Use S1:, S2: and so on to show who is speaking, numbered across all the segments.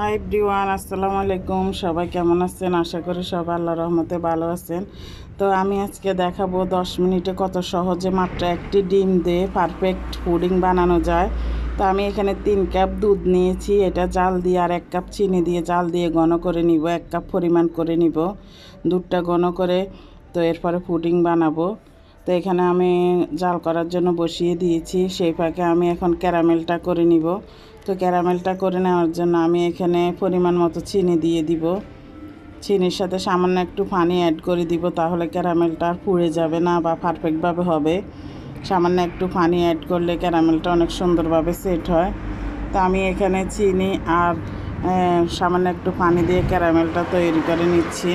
S1: high ডিওয়ান আসসালামু আলাইকুম সবাই কেমন আছেন আশা করি সবাই আল্লাহ রহমতে ভালো আছেন তো আমি আজকে দেখাবো 10 মিনিটে কত সহজে মাত্র একটি ডিম দিয়ে পারফেক্ট পুডিং বানানো যায় তো আমি এখানে তিন কাপ দুধ নিয়েছি এটা জাল দিয়ে আর এক কাপ চিনি দিয়ে জাল দিয়ে ঘন করে নিব এক কাপ পরিমাণ করে নিব দুধটা ঘন করে তো এরপরে পুডিং বানাবো তো এখানে আমি জাল করার জন্য বসিয়ে দিয়েছি সেই ফাঁকে আমি এখন ক্যারামেলটা করে নিব তো ক্যারামেলটা করে নেওয়ার জন্য আমি এখানে পরিমাণ মতো চিনি দিয়ে দিব চিনির সাথে সামান্য একটু পানি অ্যাড করে দিব তাহলে ক্যারামেলটা আর পুড়ে যাবে না বা পারফেক্টভাবে হবে সামান্য একটু পানি অ্যাড করলে ক্যারামেলটা অনেক সুন্দরভাবে সেট হয় তো আমি এখানে চিনি আর সামান্য একটু পানি দিয়ে ক্যারামেলটা তৈরি করে নিচ্ছি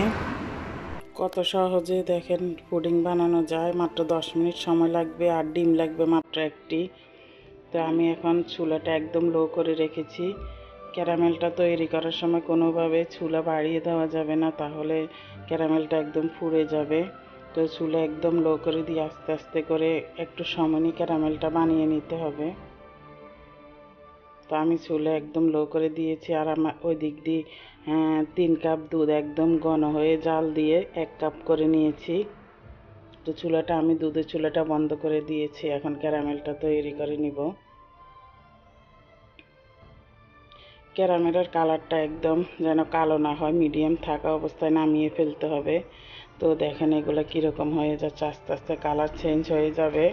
S1: কত সহজে দেখেন পুডিং বানানো যায় মাত্র দশ মিনিট সময় লাগবে আর ডিম লাগবে মাত্র একটি তো আমি এখন চুলাটা একদম লো করে রেখেছি ক্যারামেলটা তৈরি করার সময় কোনোভাবে চুলা বাড়িয়ে দেওয়া যাবে না তাহলে ক্যারামেলটা একদম ফুড়ে যাবে তো চুলা একদম লো করে দিয়ে আস্তে আস্তে করে একটু সময়নি ক্যারামেলটা বানিয়ে নিতে হবে তো আমি চুলা একদম লো করে দিয়েছি আর আমার ওই দিক দিয়ে তিন কাপ দুধ একদম ঘন হয়ে জাল দিয়ে এক কাপ করে নিয়েছি তো চুলাটা আমি দুধের চুলাটা বন্ধ করে দিয়েছি এখন ক্যারামেলটা তৈরি করে নিব ক্যারামেলের কালারটা একদম যেন কালো না হয় মিডিয়াম থাকা অবস্থায় নামিয়ে ফেলতে হবে তো দেখেন এগুলো কীরকম হয়ে যাচ্ছে আস্তে আস্তে কালার চেঞ্জ হয়ে যাবে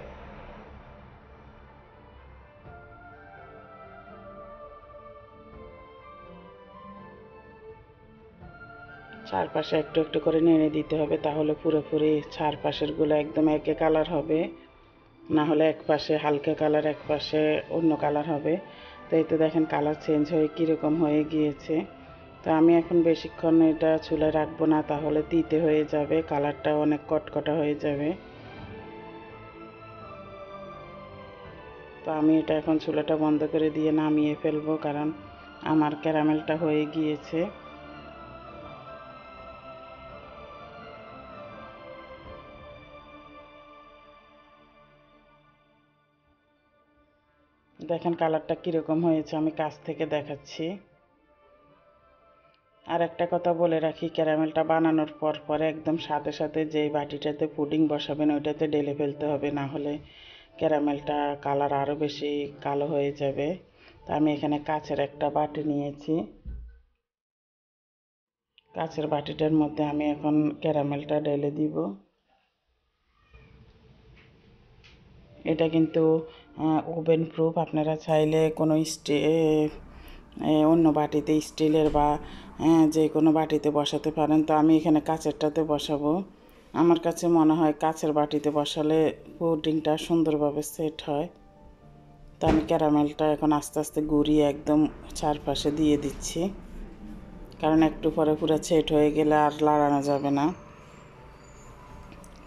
S1: চারপাশে একটু একটু করে নেড়ে দিতে হবে তাহলে পুরোপুরি চারপাশেরগুলো একদম একে কালার হবে না হলে এক পাশে হালকা কালার এক পাশে অন্য কালার হবে তো এই তো দেখেন কালার চেঞ্জ হয়ে কীরকম হয়ে গিয়েছে তো আমি এখন বেশিক্ষণ এটা চুলে রাখবো না তাহলে দিতে হয়ে যাবে কালারটা অনেক কটকটা হয়ে যাবে তো আমি এটা এখন চুলাটা বন্ধ করে দিয়ে নামিয়ে ফেলবো কারণ আমার ক্যারামেলটা হয়ে গিয়েছে দেখেন কালারটা কীরকম হয়েছে আমি কাছ থেকে দেখাচ্ছি আর একটা কথা বলে রাখি ক্যারামেলটা বানানোর পর পরে একদম সাথে সাথে যেই বাটিটাতে পুডিং বসাবেন ওইটাতে ডেলে ফেলতে হবে না হলে ক্যারামেলটা কালার আরও বেশি কালো হয়ে যাবে তা আমি এখানে কাচের একটা বাটি নিয়েছি কাচের বাটিটার মধ্যে আমি এখন ক্যারামেলটা ডেলে দিব এটা কিন্তু ওভেন প্রুফ আপনারা চাইলে কোনো স্টে অন্য বাটিতে স্টিলের বা যে কোনো বাটিতে বসাতে পারেন তো আমি এখানে কাঁচেরটাতে বসাবো আমার কাছে মনে হয় কাঁচের বাটিতে বসালে পুডিংটা সুন্দরভাবে সেট হয় তো আমি ক্যারামেলটা এখন আস্তে আস্তে গুঁড়িয়ে একদম চারপাশে দিয়ে দিচ্ছি কারণ একটু পরে পুরো ছেট হয়ে গেলে আর লাড়ানো যাবে না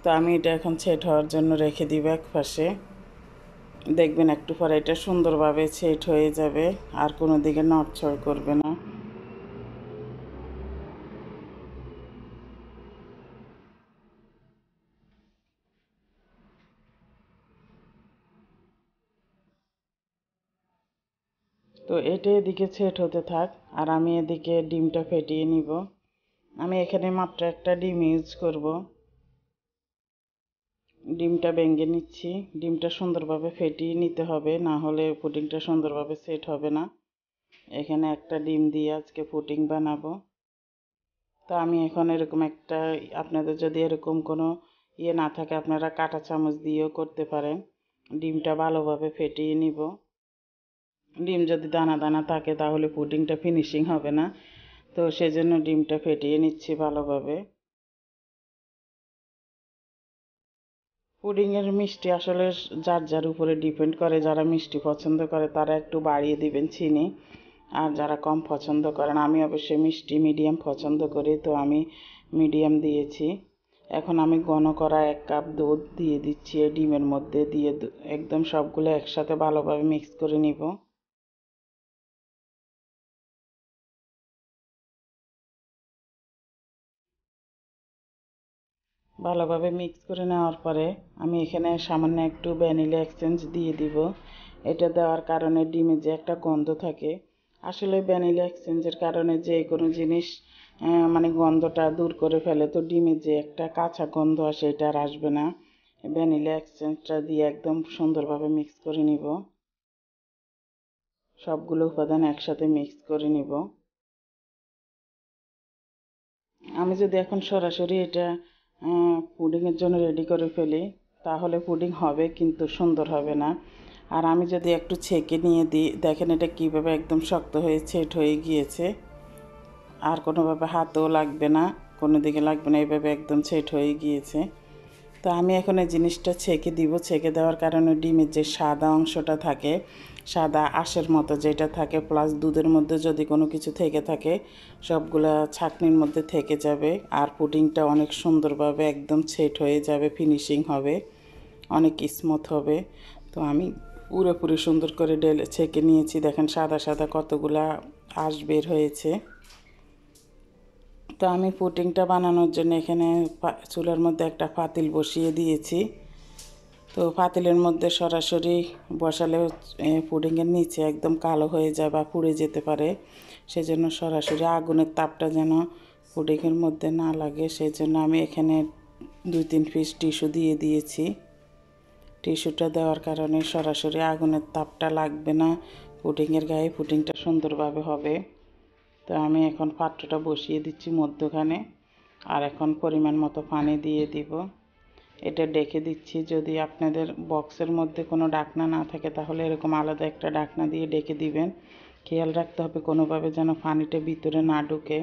S1: তো আমি এটা এখন ছেট হওয়ার জন্য রেখে দিব এক পাশে দেখবেন একটু পরে এটা সুন্দরভাবে সেট হয়ে যাবে আর কোনো দিকে নড়ছড় করবে না তো এটা এদিকে সেট হতে থাক আর আমি এদিকে ডিমটা ফেটিয়ে নিব আমি এখানে মাত্র একটা ডিম ইউজ করব ডিমটা ভেঙে নিচ্ছি ডিমটা সুন্দরভাবে ফেটিয়ে নিতে হবে না হলে পুডিংটা সুন্দরভাবে সেট হবে না এখানে একটা ডিম দিয়ে আজকে পুডিং বানাবো তো আমি এখন এরকম একটা আপনাদের যদি এরকম কোনো ইয়ে না থাকে আপনারা কাঁটা চামচ দিয়েও করতে পারেন ডিমটা ভালোভাবে ফেটিয়ে নিব ডিম যদি দানা দানা থাকে তাহলে পুডিংটা ফিনিশিং হবে না তো সেজন্য ডিমটা ফেটিয়ে নিচ্ছি ভালোভাবে পুডিংয়ের মিষ্টি আসলে যার যার উপরে ডিপেন্ড করে যারা মিষ্টি পছন্দ করে তারা একটু বাড়িয়ে দিবেন চিনি আর যারা কম পছন্দ করেন আমি অবশ্যই মিষ্টি মিডিয়াম পছন্দ করি তো আমি মিডিয়াম দিয়েছি এখন আমি ঘন করা এক কাপ দুধ দিয়ে দিচ্ছি এই ডিমের মধ্যে দিয়ে একদম সবগুলো একসাথে ভালোভাবে মিক্স করে নিব ভালোভাবে মিক্স করে নেওয়ার পরে আমি এখানে সামান্য একটু ভ্যানিলা এক্সচেঞ্জ দিয়ে দিব এটা দেওয়ার কারণে ডিমে যে একটা গন্ধ থাকে আসলে ভ্যানিলা এক্সচেঞ্জের কারণে যে কোনো জিনিস মানে গন্ধটা দূর করে ফেলে তো ডিমে যে একটা কাঁচা গন্ধ আসে এটা আর আসবে না ভ্যানিলা এক্সচেঞ্জটা দিয়ে একদম সুন্দরভাবে মিক্স করে নিব সবগুলো উপাদান একসাথে মিক্স করে নিব আমি যদি এখন সরাসরি এটা হ্যাঁ, পুডিংয়ের জন্য রেডি করে ফেলি তাহলে পুডিং হবে কিন্তু সুন্দর হবে না আর আমি যদি একটু ছেঁকে নিয়ে দিই দেখেন এটা কীভাবে একদম শক্ত হয়ে ছেট হয়ে গিয়েছে আর কোনোভাবে হাতও লাগবে না কোনো দিকে লাগবে না এইভাবে একদম ছেট হয়ে গিয়েছে তো আমি এখন এই জিনিসটা ছেঁকে দিব ছেঁকে দেওয়ার কারণে ডিমের যে সাদা অংশটা থাকে সাদা আশের মতো যেটা থাকে প্লাস দুধের মধ্যে যদি কোনো কিছু থেকে থাকে সবগুলা ছাকনির মধ্যে থেকে যাবে আর পুডিংটা অনেক সুন্দরভাবে একদম সেট হয়ে যাবে ফিনিশিং হবে অনেক স্মুথ হবে তো আমি পুরোপুরি সুন্দর করে ডেল ছেঁকে নিয়েছি দেখেন সাদা সাদা কতগুলা আঁশ বের হয়েছে তো আমি পুটিংটা বানানোর জন্য এখানে চুলার মধ্যে একটা পাতিল বসিয়ে দিয়েছি তো পাতিলের মধ্যে সরাসরি বসালে পুডিংয়ের নিচে একদম কালো হয়ে যায় বা পুড়ে যেতে পারে সেজন্য সরাসরি আগুনের তাপটা যেন পুডিংয়ের মধ্যে না লাগে সেজন্য আমি এখানে দুই তিন পিস টিস্যু দিয়ে দিয়েছি টিস্যুটা দেওয়ার কারণে সরাসরি আগুনের তাপটা লাগবে না পুডিংয়ের গায়ে পুডিংটা সুন্দরভাবে হবে তো আমি এখন পাত্রটা বসিয়ে দিচ্ছি মধ্যখানে আর এখন পরিমাণ মতো পানি দিয়ে দিব এটা ডেকে দিচ্ছি যদি আপনাদের বক্সের মধ্যে কোনো ডাকনা না থাকে তাহলে এরকম আলাদা একটা ডাকনা দিয়ে ডেকে দিবেন খেয়াল রাখতে হবে কোনোভাবে যেন পানিটা ভিতরে না ঢুকে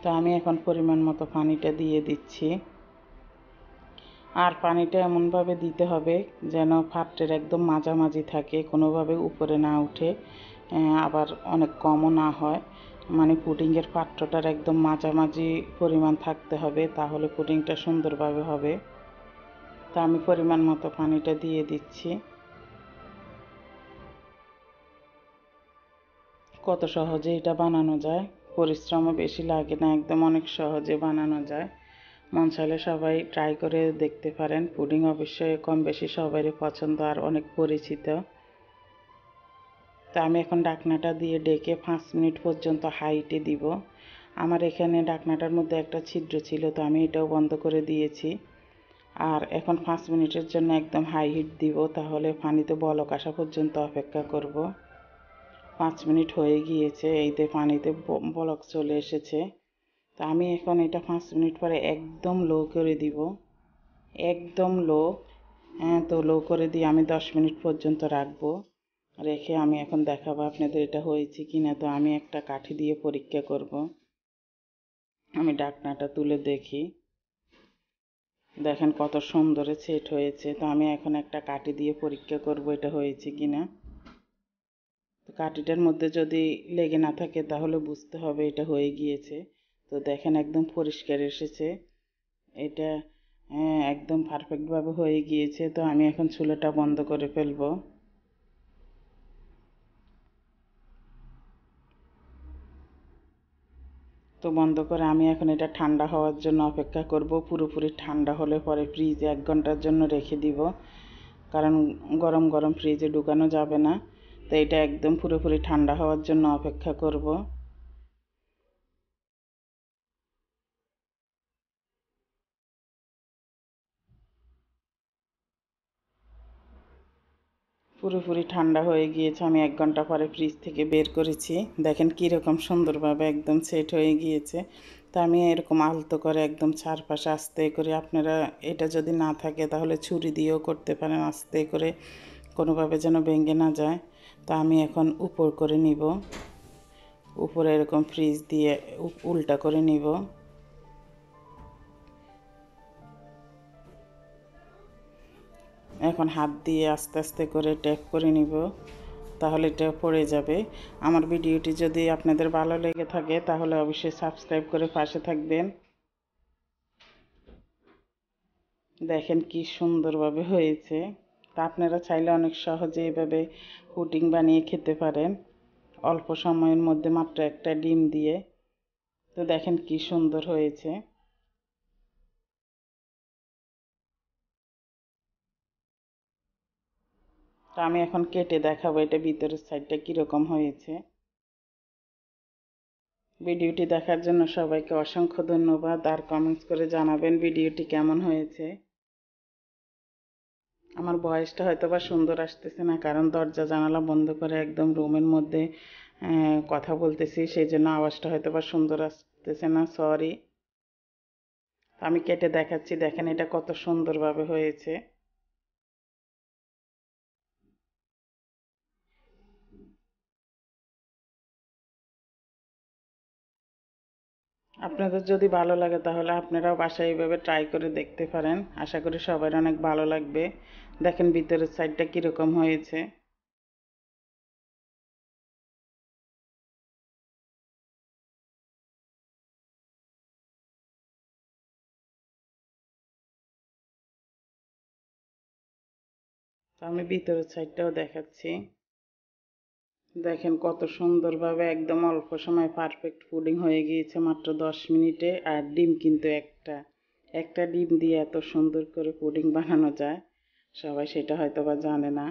S1: তো আমি এখন পরিমাণ মতো পানিটা দিয়ে দিচ্ছি আর পানিটা এমনভাবে দিতে হবে যেন ফাটের একদম মাঝামাঝি থাকে কোনোভাবে উপরে না উঠে আবার অনেক কমও না হয় মানে পুডিংয়ের পাত্রটার একদম মাঝামাঝি পরিমাণ থাকতে হবে তাহলে পুডিংটা সুন্দরভাবে হবে তা আমি পরিমাণ মতো পানিটা দিয়ে দিচ্ছি কত সহজে এটা বানানো যায় পরিশ্রমও বেশি লাগে না একদম অনেক সহজে বানানো যায় মন চাইলে সবাই ট্রাই করে দেখতে পারেন পুডিং অবশ্যই কম বেশি সবারই পছন্দ আর অনেক পরিচিত তা আমি এখন ডাকনাটা দিয়ে ডেকে পাঁচ মিনিট পর্যন্ত হাইটে দিব আমার এখানে ডাকনাটার মধ্যে একটা ছিদ্র ছিল তো আমি এটাও বন্ধ করে দিয়েছি আর এখন পাঁচ মিনিটের জন্য একদম হাই হিট দিব তাহলে পানিতে বলক আসা পর্যন্ত অপেক্ষা করব পাঁচ মিনিট হয়ে গিয়েছে এইতে পানিতে বলক চলে এসেছে তো আমি এখন এটা পাঁচ মিনিট পরে একদম লো করে দিব একদম লো হ্যাঁ তো লো করে দিয়ে আমি দশ মিনিট পর্যন্ত রাখবো রেখে আমি এখন দেখাবো আপনাদের এটা হয়েছে কি না তো আমি একটা কাঠি দিয়ে পরীক্ষা করব আমি ডাকনাটা তুলে দেখি দেখেন কত সুন্দরে সেট হয়েছে তো আমি এখন একটা কাটি দিয়ে পরীক্ষা করব এটা হয়েছে কি না তো কাটিটার মধ্যে যদি লেগে না থাকে তাহলে বুঝতে হবে এটা হয়ে গিয়েছে তো দেখেন একদম পরিষ্কার এসেছে এটা হ্যাঁ, একদম পারফেক্টভাবে হয়ে গিয়েছে তো আমি এখন চুলাটা বন্ধ করে ফেলবো বন্ধ করে আমি এখন এটা ঠান্ডা হওয়ার জন্য অপেক্ষা করব পুরোপুরি ঠান্ডা হলে পরে ফ্রিজে এক ঘন্টার জন্য রেখে দিব কারণ গরম গরম ফ্রিজে ঢুকানো যাবে না তো এটা একদম পুরোপুরি ঠান্ডা হওয়ার জন্য অপেক্ষা করব পুরোপুরি ঠান্ডা হয়ে গিয়েছে আমি এক ঘন্টা পরে ফ্রিজ থেকে বের করেছি দেখেন কীরকম সুন্দরভাবে একদম সেট হয়ে গিয়েছে তো আমি এরকম আলতো করে একদম চারপাশে আস্তে করে আপনারা এটা যদি না থাকে তাহলে ছুরি দিয়েও করতে পারেন আস্তে করে কোনোভাবে যেন ভেঙে না যায় তো আমি এখন উপর করে নিব উপরে এরকম ফ্রিজ দিয়ে উল্টা করে নিব এখন হাত দিয়ে আস্তে আস্তে করে ট্যাপ করে নিব তাহলে এটা পড়ে যাবে আমার ভিডিওটি যদি আপনাদের ভালো লেগে থাকে তাহলে অবশ্যই সাবস্ক্রাইব করে পাশে থাকবেন দেখেন কি সুন্দরভাবে হয়েছে তা আপনারা চাইলে অনেক সহজে এভাবে পুটিং বানিয়ে খেতে পারেন অল্প সময়ের মধ্যে মাত্র একটা ডিম দিয়ে তো দেখেন কি সুন্দর হয়েছে আমি এখন কেটে দেখাবো এটা ভিতরের সাইডটা কীরকম হয়েছে ভিডিওটি দেখার জন্য সবাইকে অসংখ্য ধন্যবাদ আর কমেন্টস করে জানাবেন ভিডিওটি কেমন হয়েছে আমার বয়সটা হয়তো বা সুন্দর আসতেছে না কারণ দরজা জানালা বন্ধ করে একদম রুমের মধ্যে কথা বলতেছি সেই জন্য আওয়াজটা হয়তো বা সুন্দর আসতেছে না সরি আমি কেটে দেখাচ্ছি দেখেন এটা কত সুন্দরভাবে হয়েছে আপনাদের যদি ভালো লাগে তাহলে আপনারাও বাসায় এইভাবে ট্রাই করে দেখতে পারেন আশা করি সবার অনেক ভালো লাগবে দেখেন ভিতরের সাইডটা কীরকম হয়েছে আমি ভিতরের সাইডটাও দেখাচ্ছি দেখেন কত সুন্দরভাবে একদম অল্প সময় পারফেক্ট পুডিং হয়ে গিয়েছে মাত্র দশ মিনিটে আর ডিম কিন্তু একটা একটা ডিম দিয়ে এত সুন্দর করে পুডিং বানানো যায় সবাই সেটা হয়তো বা জানে না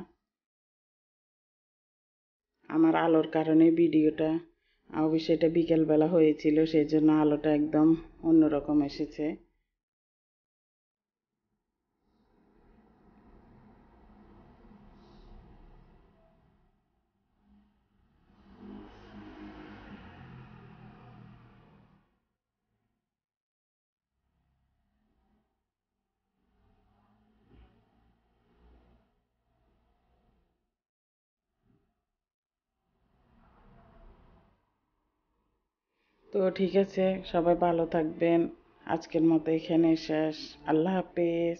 S1: আমার আলোর কারণে ভিডিওটা অবশ্যই এটা বিকেলবেলা হয়েছিল সেই জন্য আলোটা একদম অন্যরকম এসেছে তো ঠিক আছে সবাই ভালো থাকবেন আজকের মতো এখানে শেষ আল্লাহ হাফেজ